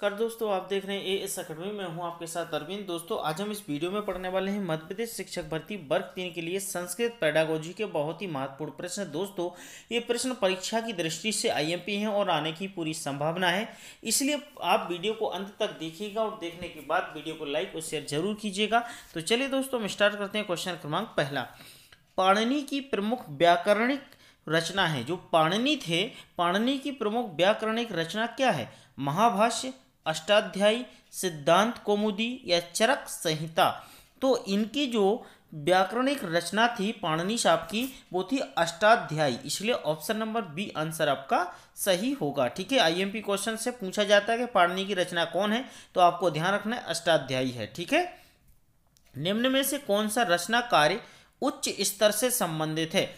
कर दोस्तों आप देख रहे हैं ए एस अकेडमी में हूं आपके साथ अरविंद दोस्तों आज हम इस वीडियो में पढ़ने वाले हैं मध्य प्रदेश शिक्षक भर्ती वर्ग तीन के लिए संस्कृत पैडागोजी के बहुत ही महत्वपूर्ण प्रश्न दोस्तों ये प्रश्न परीक्षा की दृष्टि से आईएमपी हैं और आने की पूरी संभावना है इसलिए आप वीडियो को अंत तक देखिएगा और देखने के बाद वीडियो को लाइक और शेयर जरूर कीजिएगा तो चलिए दोस्तों हम स्टार्ट करते हैं क्वेश्चन क्रमांक पहला पाणनी की प्रमुख व्याकरणिक रचना है जो पाणनी थे पाणनी की प्रमुख व्याकरणिक रचना क्या है महाभाष्य अष्टाध्यायी सिद्धांत कौमुदी या चरक संहिता तो इनकी जो व्याकरणिक रचना थी पाणनी साहब की वो थी अष्टाध्यायी इसलिए ऑप्शन नंबर बी आंसर आपका सही होगा ठीक है आईएमपी क्वेश्चन से पूछा जाता है कि पाणनी की रचना कौन है तो आपको ध्यान रखना है अष्टाध्यायी है ठीक है निम्न में से कौन सा रचना कार्य उच्च स्तर से संबंधित है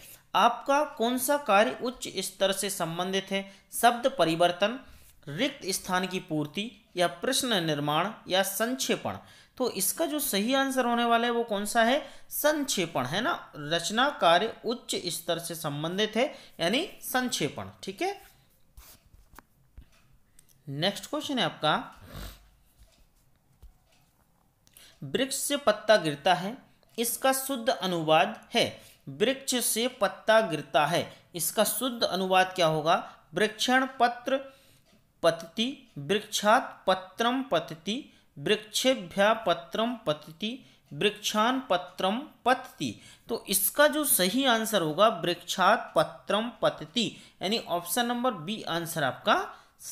आपका कौन सा कार्य उच्च स्तर से संबंधित है शब्द परिवर्तन रिक्त स्थान की पूर्ति या प्रश्न निर्माण या संक्षेपण तो इसका जो सही आंसर होने वाला है वो कौन सा है संक्षेपण है ना रचना कार्य उच्च स्तर से संबंधित है यानी संक्षेपण ठीक है नेक्स्ट क्वेश्चन है आपका वृक्ष से पत्ता गिरता है इसका शुद्ध अनुवाद है वृक्ष से पत्ता गिरता है इसका शुद्ध अनुवाद क्या होगा वृक्षण पत्र पतति वृक्षात् पत्रम पतति वृक्षेभ्या पत्रम पतति वृक्षान पत्रम पतति तो इसका जो सही आंसर होगा वृक्षात पत्रम पतति यानी ऑप्शन नंबर बी आंसर आपका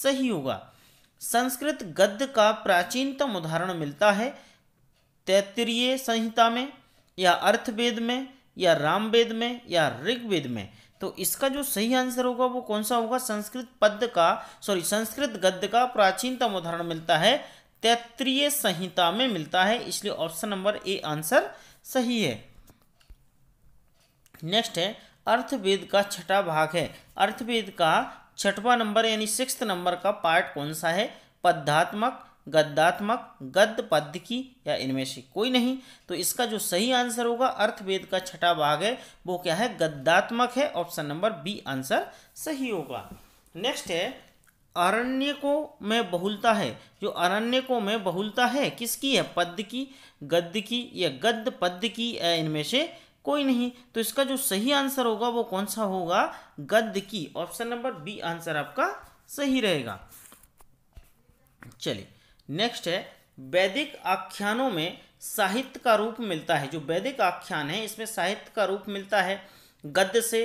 सही होगा संस्कृत गद्य का प्राचीनतम उदाहरण मिलता है तैतरीय संहिता में या अर्थवेद में या रामवेद में या ऋग्वेद में तो इसका जो सही आंसर होगा वो कौन सा होगा संस्कृत पद का सॉरी संस्कृत गद्य का प्राचीनतम उदाहरण मिलता है तैत्रीय संहिता में मिलता है इसलिए ऑप्शन नंबर ए आंसर सही है नेक्स्ट है अर्थवेद का छठा भाग है अर्थवेद का छठवा नंबर यानी सिक्स नंबर का पार्ट कौन सा है पद्धात्मक गद्दात्मक गद्द पद्य की या इनमें से कोई नहीं तो इसका जो सही आंसर होगा अर्थवेद का छठा भाग है वो क्या है गद्दात्मक है ऑप्शन नंबर बी आंसर सही होगा नेक्स्ट है अरण्य को में बहुलता है जो अरण्य को में बहुलता है किसकी है पद्य की गद्य की या गद्य पद्य की या इनमें से कोई नहीं तो इसका जो सही आंसर होगा वो कौन सा होगा गद्य की ऑप्शन नंबर बी आंसर आपका सही रहेगा चलिए नेक्स्ट है वैदिक आख्यानों में साहित्य का रूप मिलता है जो वैदिक आख्यान है इसमें साहित्य का रूप मिलता है गद्य से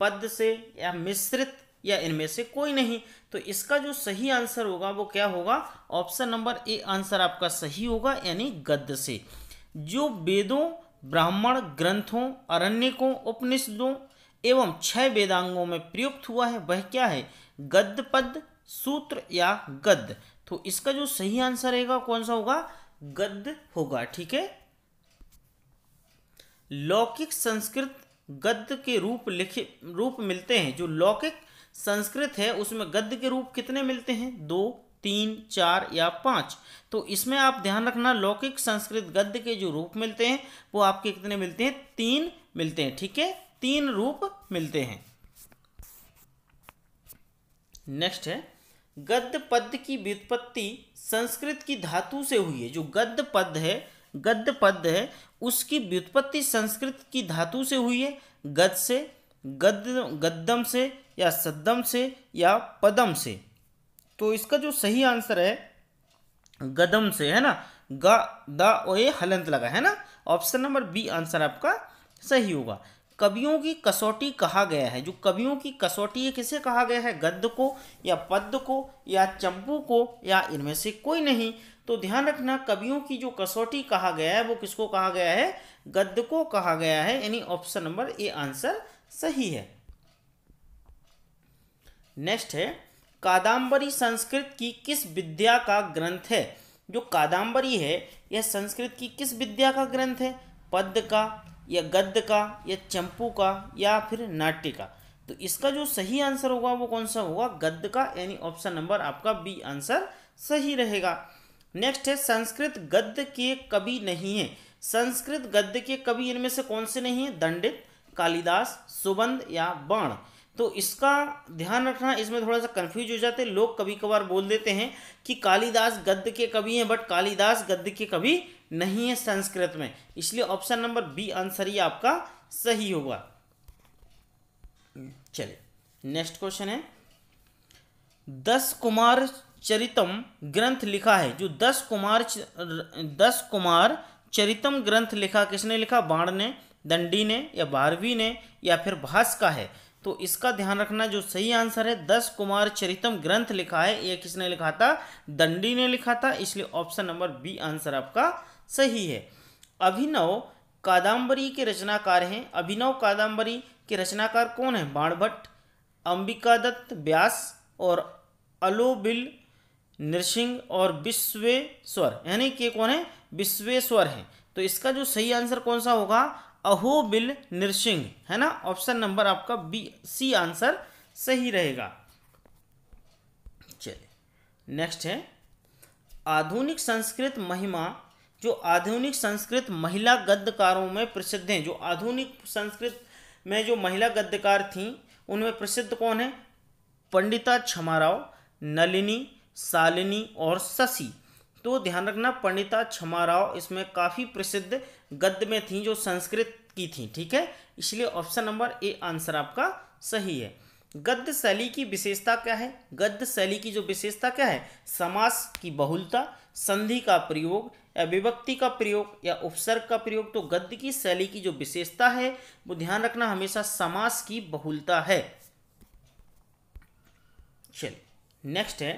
पद्य से या मिश्रित या इनमें से कोई नहीं तो इसका जो सही आंसर होगा वो क्या होगा ऑप्शन नंबर ए आंसर आपका सही होगा यानी गद्य से जो वेदों ब्राह्मण ग्रंथों अरण्यकों उपनिषदों एवं छह वेदांगों में प्रयुक्त हुआ है वह क्या है गद्य पद सूत्र या गद्य तो इसका जो सही आंसर रहेगा कौन सा होगा गद्य होगा ठीक है लौकिक संस्कृत गद्य के रूप लिखे रूप मिलते हैं जो लौकिक संस्कृत है उसमें गद्य के रूप कितने मिलते हैं दो तीन चार या पाँच तो इसमें आप ध्यान रखना लौकिक संस्कृत गद्य के जो रूप मिलते हैं वो आपके कितने मिलते हैं तीन मिलते हैं ठीक है तीन रूप मिलते हैं नेक्स्ट है गद्य पद की व्युत्पत्ति संस्कृत की धातु से हुई है जो गद्य पद है गद्य पद है उसकी व्युत्पत्ति संस्कृत की धातु से हुई है गद से गद गद्दम से या सद्दम से या पदम से तो इसका जो सही आंसर है गदम से है ना ग द ओ ए हलंत लगा है ना ऑप्शन नंबर बी आंसर आपका सही होगा कवियों की कसौटी कहा गया है जो कवियों की कसौटी है किसे कहा गया है गद्य को या पद्य को या चंपू को या इनमें से कोई नहीं तो ध्यान रखना कवियों की जो कसौटी कहा गया है वो किसको कहा गया है गद्य को कहा गया है यानी ऑप्शन नंबर ए आंसर सही है नेक्स्ट है कादम्बरी संस्कृत की किस विद्या का ग्रंथ है जो कादम्बरी है यह संस्कृत की किस विद्या का ग्रंथ है पद्य का या गद्य का या चंपू का या फिर नाट्य का तो इसका जो सही आंसर होगा वो कौन सा होगा गद्य का यानी ऑप्शन नंबर आपका बी आंसर सही रहेगा नेक्स्ट है संस्कृत गद्य के कवि नहीं है संस्कृत गद्य के कवि इनमें से कौन से नहीं है दंडित कालिदास सुबंध या बाण तो इसका ध्यान रखना इसमें थोड़ा सा कन्फ्यूज हो जाते हैं लोग कभी कभार बोल देते हैं कि कालिदास गद्य के कवि हैं बट कालिदास गद्य के कवि नहीं है संस्कृत में इसलिए ऑप्शन नंबर बी आंसर ही आपका सही होगा चलिए नेक्स्ट क्वेश्चन है दस कुमार चरितम ग्रंथ लिखा है जो दस कुमार दस कुमार चरितम ग्रंथ लिखा किसने लिखा बाण ने दंडी ने या बारहवीं ने या फिर भास का है तो इसका ध्यान रखना जो सही आंसर है दस कुमार चरितम ग्रंथ लिखा है यह किसने लिखा था दंडी ने लिखा था इसलिए ऑप्शन नंबर बी आंसर आपका सही है अभिनव कादम्बरी के रचनाकार हैं अभिनव कादम्बरी के रचनाकार कौन हैं बाणभट्ट अंबिकादत्त व्यास और अलोबिल नृसिंह और विश्वेश्वर यानी के कौन है विश्वेश्वर हैं तो इसका जो सही आंसर कौन सा होगा अहोबिल नृसिंह है ना ऑप्शन नंबर आपका बी सी आंसर सही रहेगा चलिए नेक्स्ट है आधुनिक संस्कृत महिमा जो आधुनिक संस्कृत महिला गद्यकारों में प्रसिद्ध हैं जो आधुनिक संस्कृत में जो महिला गद्यकार थीं उनमें प्रसिद्ध कौन है पंडिता क्षमाराव नलिनी सालिनी और शशि तो ध्यान रखना पंडिता क्षमाराव इसमें काफ़ी प्रसिद्ध गद्य में थी जो संस्कृत की थी ठीक है इसलिए ऑप्शन नंबर ए आंसर आपका सही है गद्य शैली की विशेषता क्या है गद्य शैली की जो विशेषता क्या है समास की बहुलता संधि का प्रयोग विभक्ति का प्रयोग या उपसर्ग का प्रयोग तो गद्य की शैली की जो विशेषता है वो ध्यान रखना हमेशा समास की बहुलता है चलिए नेक्स्ट है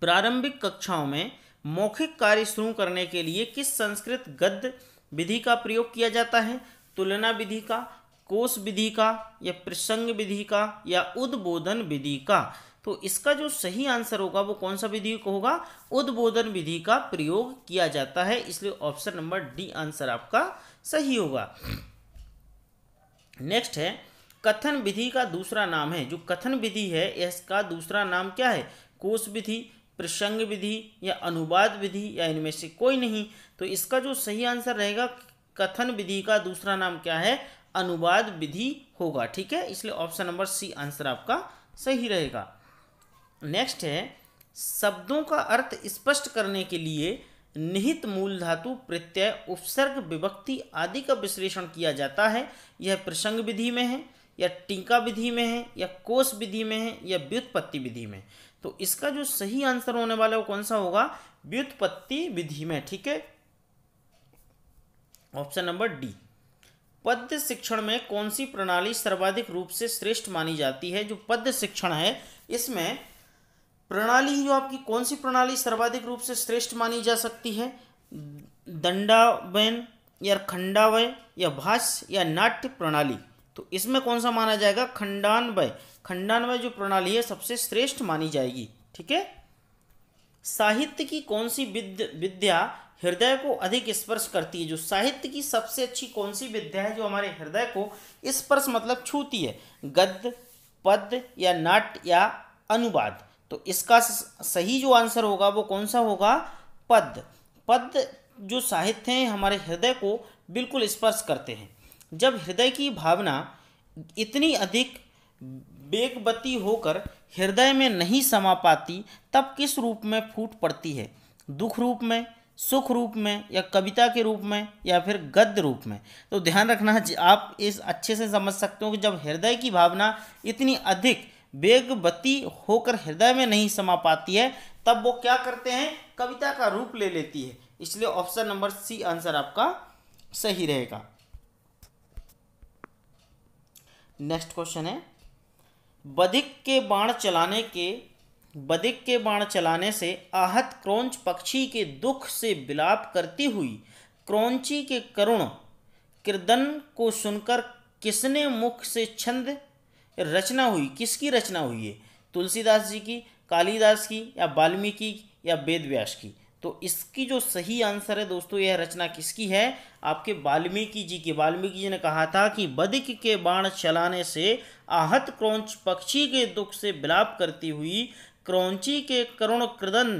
प्रारंभिक कक्षाओं में मौखिक कार्य शुरू करने के लिए किस संस्कृत गद्य विधि का प्रयोग किया जाता है तुलना विधि का कोष विधि का या प्रसंग विधि का या उद्बोधन विधि का तो इसका जो सही आंसर होगा वो कौन सा विधि होगा उद्बोधन विधि का प्रयोग किया जाता है इसलिए ऑप्शन नंबर डी आंसर आपका सही होगा नेक्स्ट है कथन विधि का दूसरा नाम है जो कथन विधि है इसका दूसरा नाम क्या है कोष विधि प्रसंग विधि या अनुवाद विधि या इनमें से कोई नहीं तो इसका जो सही आंसर रहेगा कथन विधि का दूसरा नाम क्या है अनुवाद विधि होगा ठीक है इसलिए ऑप्शन नंबर सी आंसर आपका सही रहेगा नेक्स्ट है शब्दों का अर्थ स्पष्ट करने के लिए निहित मूल धातु प्रत्यय उपसर्ग विभक्ति आदि का विश्लेषण किया जाता है यह प्रसंग विधि में है या टीका विधि में है या कोष विधि में है या व्युत्पत्ति विधि में तो इसका जो सही आंसर होने वाला वो कौन सा होगा व्युत्पत्ति विधि में ठीक है ऑप्शन नंबर डी पद्य शिक्षण में कौन सी प्रणाली सर्वाधिक रूप से श्रेष्ठ मानी जाती है जो पद्य शिक्षण है इसमें प्रणाली जो आपकी कौन सी प्रणाली सर्वाधिक रूप से श्रेष्ठ मानी जा सकती है दंडावयन या खंडावय या भाष्य या नाट्य प्रणाली तो इसमें कौन सा माना जाएगा खंडान्वय खंडान्वय जो प्रणाली है सबसे श्रेष्ठ मानी जाएगी ठीक है साहित्य की कौन सी विद्या हृदय को अधिक स्पर्श करती है जो साहित्य की सबसे अच्छी कौन सी विद्या है जो हमारे हृदय को स्पर्श मतलब छूती है गद्य पद या नाट्य या अनुवाद तो इसका सही जो आंसर होगा वो कौन सा होगा पद पद जो साहित्य हैं हमारे हृदय को बिल्कुल स्पर्श करते हैं जब हृदय की भावना इतनी अधिक बेगबती होकर हृदय में नहीं समा पाती तब किस रूप में फूट पड़ती है दुख रूप में सुख रूप में या कविता के रूप में या फिर गद्य रूप में तो ध्यान रखना आप इस अच्छे से समझ सकते हो कि जब हृदय की भावना इतनी अधिक वेगवती होकर हृदय में नहीं समा पाती है तब वो क्या करते हैं कविता का रूप ले लेती है इसलिए ऑप्शन नंबर सी आंसर आपका सही रहेगा नेक्स्ट क्वेश्चन है बधिक के बाण चलाने के बधिक के बाण चलाने से आहत क्रोंच पक्षी के दुख से विलाप करती हुई क्रोंची के करुण किरदन को सुनकर किसने मुख से छंद रचना हुई किसकी रचना हुई है तुलसीदास जी की कालीदास की या वाल्मीकि या वेद व्यास की तो इसकी जो सही आंसर है दोस्तों यह रचना किसकी है आपके वाल्मीकि जी की वाल्मीकि जी ने कहा था कि बदिक के बाण चलाने से आहत क्रौच पक्षी के दुख से विलाप करती हुई क्रौची के करुण कृदन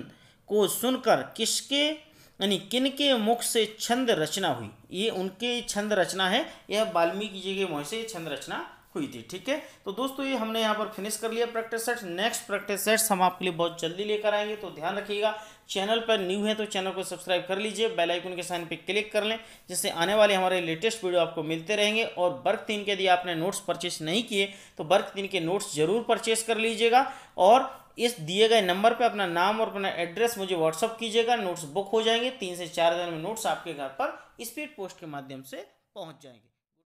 को सुनकर किसके यानी किनके मुख से छंद रचना हुई ये उनके छंद रचना है यह वाल्मीकि जी के मुँह से छंद रचना हुई थी ठीक है तो दोस्तों ये हमने यहाँ पर फिनिश कर लिया practice sets next practice sets हम आपके लिए बहुत जल्दी लेकर आएंगे तो ध्यान रखिएगा चैनल पर न्यू है तो चैनल को सब्सक्राइब कर लीजिए बेल आइकन के साइन पे क्लिक कर लें जिससे आने वाले हमारे लेटेस्ट वीडियो आपको मिलते रहेंगे और वर्क तीन के यदि आपने नोट्स परचेस नहीं किए तो वर्क तीन के नोट्स जरूर परचेस कर लीजिएगा और इस दिए गए नंबर पर अपना नाम और अपना एड्रेस मुझे व्हाट्सअप कीजिएगा नोट्स बुक हो जाएंगे तीन से चार दिन में नोट्स आपके घर पर स्पीड पोस्ट के माध्यम से पहुंच जाएंगे